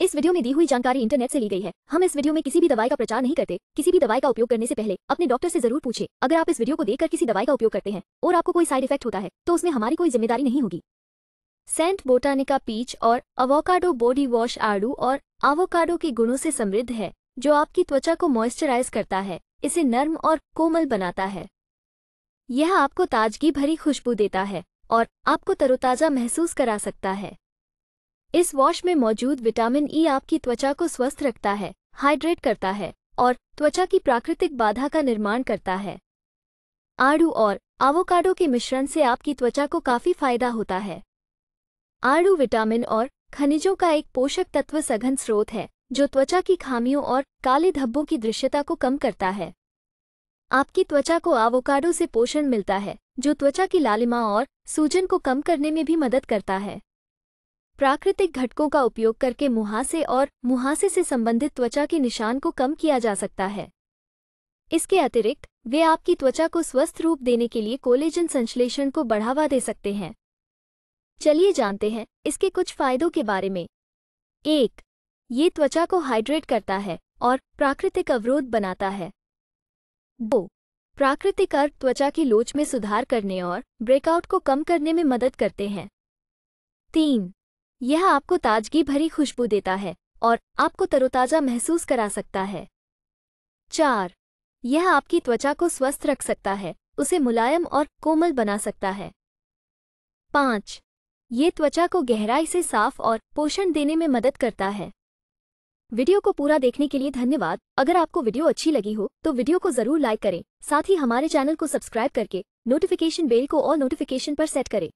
इस वीडियो में दी हुई जानकारी इंटरनेट से ली गई है हम इस वीडियो में किसी भी दवाई का प्रचार नहीं करते किसी भी दवाई का उपयोग करने से पहले अपने डॉक्टर से जरूर पूछे अगर आप इस वीडियो को देखकर किसी दवाई का उपयोग करते हैं और आपको कोई साइड इफेक्ट होता है तो उसमें हमारी कोई जिम्मेदारी नहीं होगी सेंट बोटानिका पीच और अवोकाडो बॉडी वॉश आड़ू और आवोकाडो के गुणों से समृद्ध है जो आपकी त्वचा को मॉइस्चराइज करता है इसे नर्म और कोमल बनाता है यह आपको ताजगी भरी खुशबू देता है और आपको तरोताजा महसूस करा सकता है इस वॉश में मौजूद विटामिन ई आपकी त्वचा को स्वस्थ रखता है हाइड्रेट करता है और त्वचा की प्राकृतिक बाधा का निर्माण करता है आड़ू और आवोकाडो के मिश्रण से आपकी त्वचा को काफ़ी फायदा होता है आड़ू विटामिन और खनिजों का एक पोषक तत्व सघन स्रोत है जो त्वचा की खामियों और काले धब्बों की दृश्यता को कम करता है आपकी त्वचा को आवोकाडो से पोषण मिलता है जो त्वचा की लालिमा और सूजन को कम करने में भी मदद करता है प्राकृतिक घटकों का उपयोग करके मुहासे और मुहासे से संबंधित त्वचा के निशान को कम किया जा सकता है इसके अतिरिक्त वे आपकी त्वचा को स्वस्थ रूप देने के लिए कोलेजन संश्लेषण को बढ़ावा दे सकते हैं चलिए जानते हैं इसके कुछ फायदों के बारे में एक ये त्वचा को हाइड्रेट करता है और प्राकृतिक अवरोध बनाता है दो प्राकृतिक अर्थ त्वचा की लोच में सुधार करने और ब्रेकआउट को कम करने में मदद करते हैं तीन यह आपको ताजगी भरी खुशबू देता है और आपको तरोताज़ा महसूस करा सकता है चार यह आपकी त्वचा को स्वस्थ रख सकता है उसे मुलायम और कोमल बना सकता है पाँच ये त्वचा को गहराई से साफ और पोषण देने में मदद करता है वीडियो को पूरा देखने के लिए धन्यवाद अगर आपको वीडियो अच्छी लगी हो तो वीडियो को जरूर लाइक करें साथ ही हमारे चैनल को सब्सक्राइब करके नोटिफिकेशन बेल को ऑल नोटिफिकेशन पर सेट करें